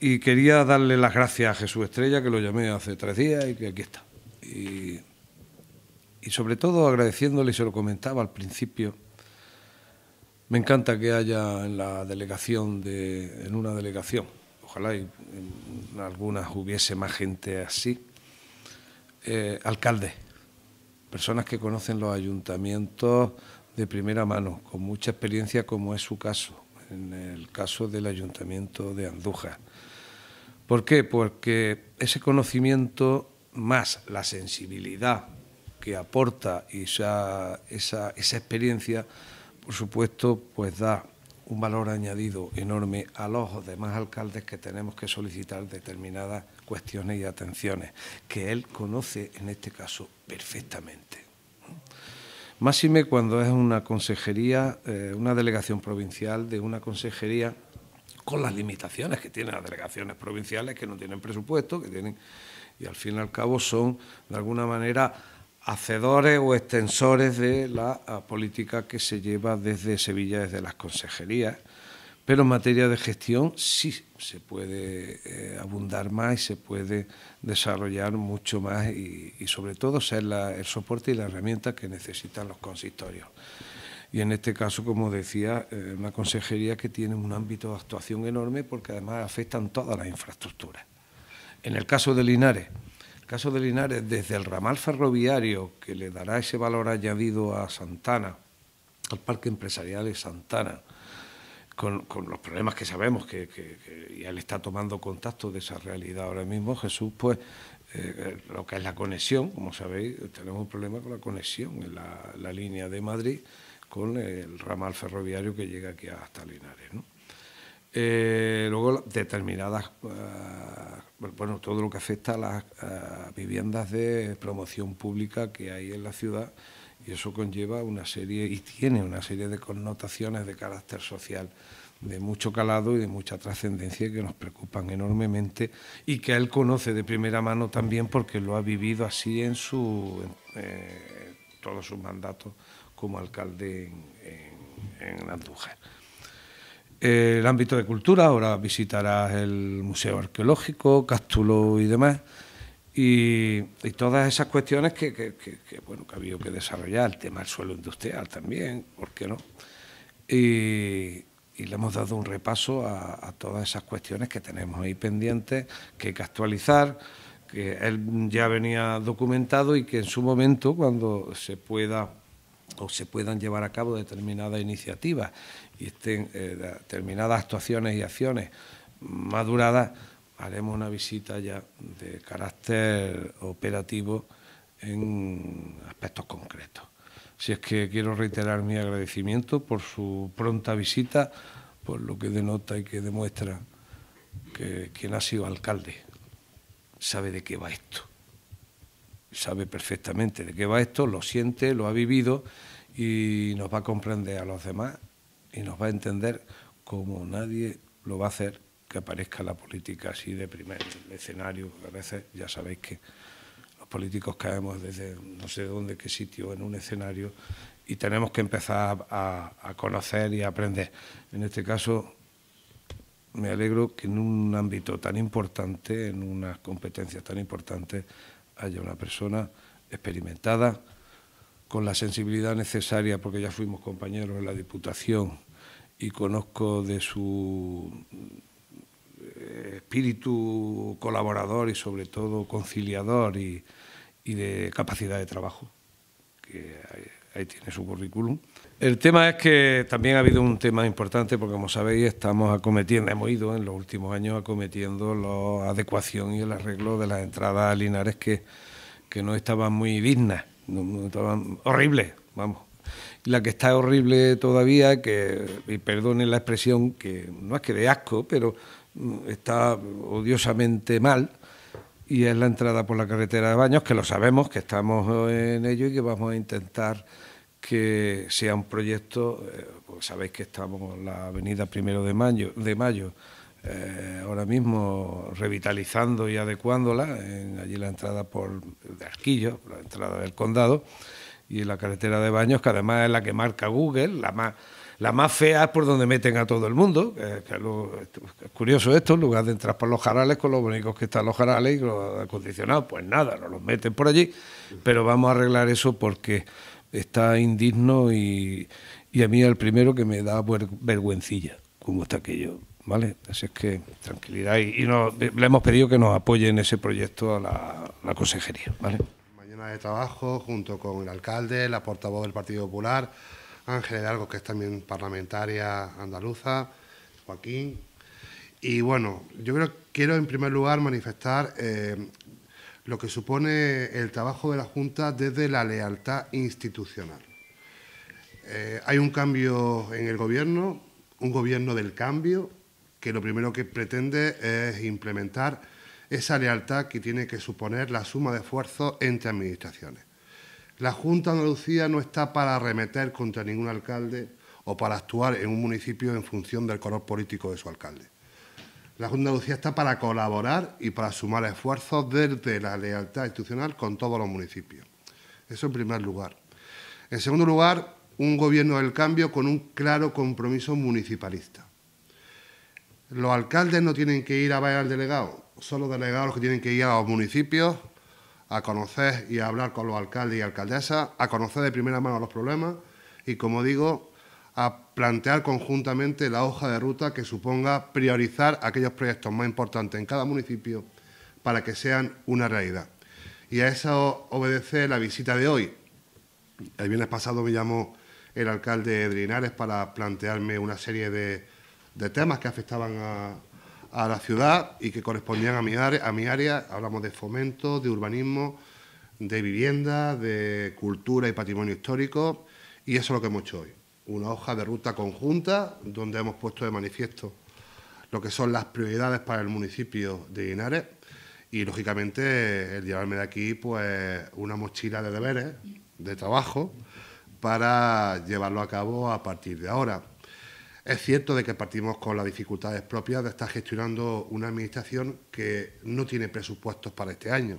y quería darle las gracias a Jesús Estrella, que lo llamé hace tres días y que aquí está. Y, sobre todo agradeciéndole, se lo comentaba al principio, me encanta que haya en la delegación, de, en una delegación, ojalá en algunas hubiese más gente así, eh, alcaldes, personas que conocen los ayuntamientos de primera mano, con mucha experiencia como es su caso, en el caso del ayuntamiento de Andújar. ¿Por qué? Porque ese conocimiento más la sensibilidad que aporta esa, esa experiencia, por supuesto, pues da un valor añadido enorme a los demás alcaldes que tenemos que solicitar determinadas cuestiones y atenciones, que él conoce en este caso perfectamente. Máxime cuando es una consejería, eh, una delegación provincial de una consejería con las limitaciones que tienen las delegaciones provinciales, que no tienen presupuesto, que tienen, y al fin y al cabo son, de alguna manera, hacedores o extensores de la ah, política que se lleva desde Sevilla, desde las consejerías. Pero en materia de gestión sí se puede eh, abundar más y se puede desarrollar mucho más y, sobre todo ser el soporte y la herramienta que necesitan los consistorios. Y en este caso, como decía, eh, una consejería que tiene un ámbito de actuación enorme porque además afectan todas las infraestructuras. En el caso de Linares, el caso de Linares, desde el ramal ferroviario que le dará ese valor añadido a Santana, al Parque Empresarial de Santana, con, los problemas que sabemos que, que, ya está tomando contacto de esa realidad ahora mismo, Jesús, pues eh, eh, lo que es la conexión, como sabéis, tenemos un problema con la conexión en la, línea de Madrid con el ramal ferroviario que llega aquí hasta Linares. Eh, luego, determinadas, bueno, todo lo que afecta a las viviendas de promoción pública que hay en la ciudad, y eso conlleva una serie y tiene una serie de connotaciones de carácter social de mucho calado y de mucha trascendencia que nos preocupan enormemente y que él conoce de primera mano también porque lo ha vivido así en su eh, todos sus mandatos como alcalde en, en, el ámbito de cultura, ahora visitarás el Museo Arqueológico, Cástulo y demás. Y, todas esas cuestiones que, bueno, que ha habido que desarrollar, el tema del suelo industrial también, ¿por qué no? Y, le hemos dado un repaso a, todas esas cuestiones que tenemos ahí pendientes, que hay que actualizar, que él ya venía documentado y que en su momento, cuando se pueda o se puedan llevar a cabo determinadas iniciativas y estén eh, determinadas actuaciones y acciones maduradas, haremos una visita ya de carácter operativo en aspectos concretos. Si es que quiero reiterar mi agradecimiento por su pronta visita, por lo que denota y que demuestra que quien ha sido alcalde sabe de qué va esto. Sabe perfectamente de qué va esto, lo siente, lo ha vivido y nos va a comprender a los demás y nos va a entender como nadie lo va a hacer que aparezca la política así de primer escenario, a veces ya sabéis que los políticos caemos desde no sé dónde, qué sitio, en un escenario, y tenemos que empezar a, conocer y a aprender. En este caso, me alegro que en un ámbito tan importante, en una competencia tan importante haya una persona experimentada, con la sensibilidad necesaria, porque ya fuimos compañeros en la Diputación y conozco de su espíritu colaborador y sobre todo conciliador y, de capacidad de trabajo, que ahí, tiene su currículum. El tema es que también ha habido un tema importante porque como sabéis estamos acometiendo, hemos ido en los últimos años acometiendo la adecuación y el arreglo de las entradas a Linares que, que no estaban muy dignas, no, estaban horribles, vamos, la que está horrible todavía, que, y perdonen la expresión, que no es que de asco, pero está odiosamente mal y es la entrada por la carretera de Baños, que lo sabemos, que estamos en ello y que vamos a intentar que sea un proyecto, eh, pues sabéis que estamos en la avenida Primero de Mayo, de mayo eh, ahora mismo revitalizando y adecuándola, allí la entrada por de Arquillo, la entrada del condado, y la carretera de Baños, que además es la que marca Google, la más... La más fea es por donde meten a todo el mundo. es curioso esto, en lugar de entrar por los jarales, con los bonitos que están los jarales y los acondicionados, pues nada, no los meten por allí. Pero vamos a arreglar eso porque está indigno y, y a mí el primero que me da vergüencilla, ...cómo está aquello. ¿Vale? Así es que tranquilidad y, le hemos pedido que nos apoye en ese proyecto a la, la consejería. ¿vale? Mañana de trabajo junto con el alcalde, la portavoz del Partido Popular, Ángel Hidalgo, que es también parlamentaria andaluza, Joaquín. Y bueno, yo creo, quiero en primer lugar manifestar eh, lo que supone el trabajo de la Junta desde la lealtad institucional. Eh, hay un cambio en el Gobierno, un Gobierno del cambio, que lo primero que pretende es implementar esa lealtad que tiene que suponer la suma de esfuerzos entre administraciones. La Junta de Andalucía no está para arremeter contra ningún alcalde o para actuar en un municipio en función del color político de su alcalde. La Junta de Andalucía está para colaborar y para sumar esfuerzos desde la lealtad institucional con todos los municipios. Eso en primer lugar. En segundo lugar, un gobierno del cambio con un claro compromiso municipalista. Los alcaldes no tienen que ir a vaya al delegado, son los delegados los que tienen que ir a los municipios a conocer y a hablar con los alcaldes y alcaldesas, a conocer de primera mano los problemas y, como digo, a plantear conjuntamente la hoja de ruta que suponga priorizar aquellos proyectos más importantes en cada municipio para que sean una realidad. Y a eso obedece la visita de hoy. El viernes pasado me llamó el alcalde de Linares para plantearme una serie de, de temas que afectaban a, a la ciudad y que correspondían a mi, área, a mi área. Hablamos de fomento, de urbanismo, de vivienda, de cultura y patrimonio histórico. Y eso es lo que hemos hecho hoy. Una hoja de ruta conjunta donde hemos puesto de manifiesto lo que son las prioridades para el municipio de Linares y, lógicamente, el llevarme de aquí pues una mochila de deberes, de trabajo, para llevarlo a cabo a partir de ahora. Es cierto de que partimos con las dificultades propias de estar gestionando una administración que no tiene presupuestos para este año.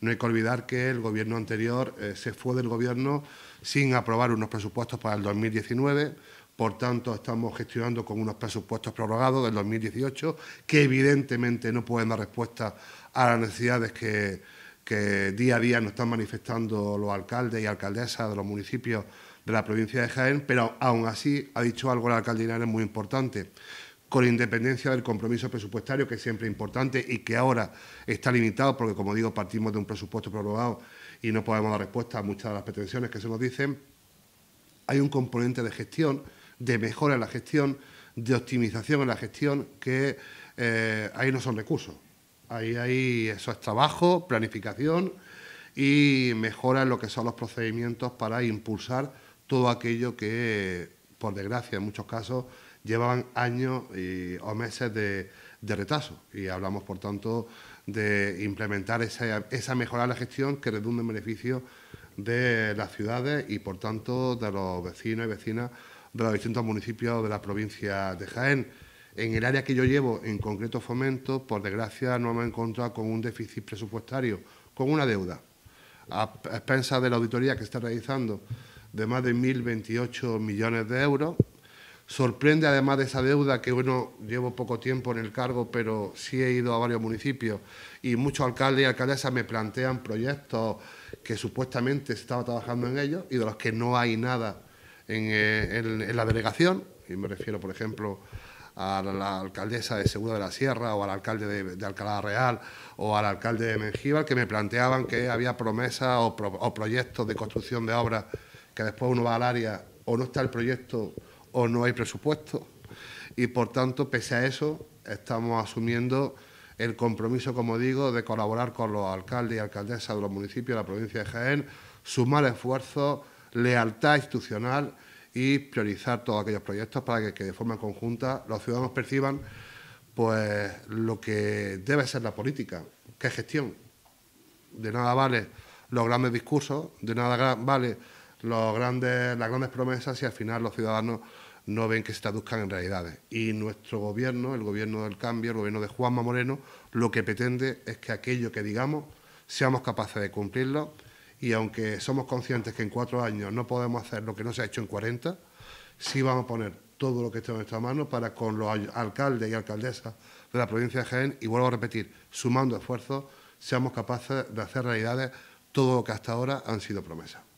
No hay que olvidar que el gobierno anterior eh, se fue del gobierno sin aprobar unos presupuestos para el 2019, por tanto estamos gestionando con unos presupuestos prorrogados del 2018 que evidentemente no pueden dar respuesta a las necesidades que, que día a día nos están manifestando los alcaldes y alcaldesas de los municipios de la provincia de Jaén, pero aún así ha dicho algo la alcalde es muy importante, con independencia del compromiso presupuestario, que es siempre importante y que ahora está limitado, porque como digo, partimos de un presupuesto prorrogado y no podemos dar respuesta a muchas de las pretensiones que se nos dicen, hay un componente de gestión, de mejora en la gestión, de optimización en la gestión, que eh, ahí no son recursos. Ahí, hay eso es trabajo, planificación y mejora en lo que son los procedimientos para impulsar todo aquello que, por desgracia, en muchos casos llevaban años o meses de, retraso. Y hablamos, por tanto, de implementar esa, mejora en la gestión que redunda en beneficio de las ciudades y, por tanto, de los vecinos y vecinas de los distintos municipios de la provincia de Jaén. En el área que yo llevo, en concreto fomento, por desgracia no hemos encontrado con un déficit presupuestario, con una deuda, a expensas de la auditoría que está realizando, de más de 1.028 millones de euros. Sorprende además de esa deuda, que bueno, llevo poco tiempo en el cargo, pero sí he ido a varios municipios y muchos alcaldes y alcaldesas me plantean proyectos que supuestamente se estaba trabajando en ellos y de los que no hay nada en, eh, en la delegación. Y me refiero, por ejemplo, a la alcaldesa de Segura de la Sierra o al alcalde de, Alcalá Real o al alcalde de Mengíbar que me planteaban que había promesas o, o, proyectos de construcción de obras que después uno va al área o no está el proyecto o no hay presupuesto y por tanto pese a eso estamos asumiendo el compromiso, como digo, de colaborar con los alcaldes y alcaldesas de los municipios de la provincia de Jaén, sumar esfuerzos, lealtad institucional y priorizar todos aquellos proyectos para que, de forma conjunta los ciudadanos perciban pues lo que debe ser la política, que es gestión. De nada vale los grandes discursos, de nada vale los grandes, las grandes promesas y al final los ciudadanos no ven que se traduzcan en realidades. Y nuestro gobierno, el gobierno del cambio, el gobierno de Juanma Moreno, lo que pretende es que aquello que digamos seamos capaces de cumplirlo y aunque somos conscientes que en cuatro años no podemos hacer lo que no se ha hecho en 40, sí vamos a poner todo lo que esté en nuestra mano para con los alcaldes y alcaldesas de la provincia de Jaén, y vuelvo a repetir, sumando esfuerzos, seamos capaces de hacer realidad todo lo que hasta ahora han sido promesas.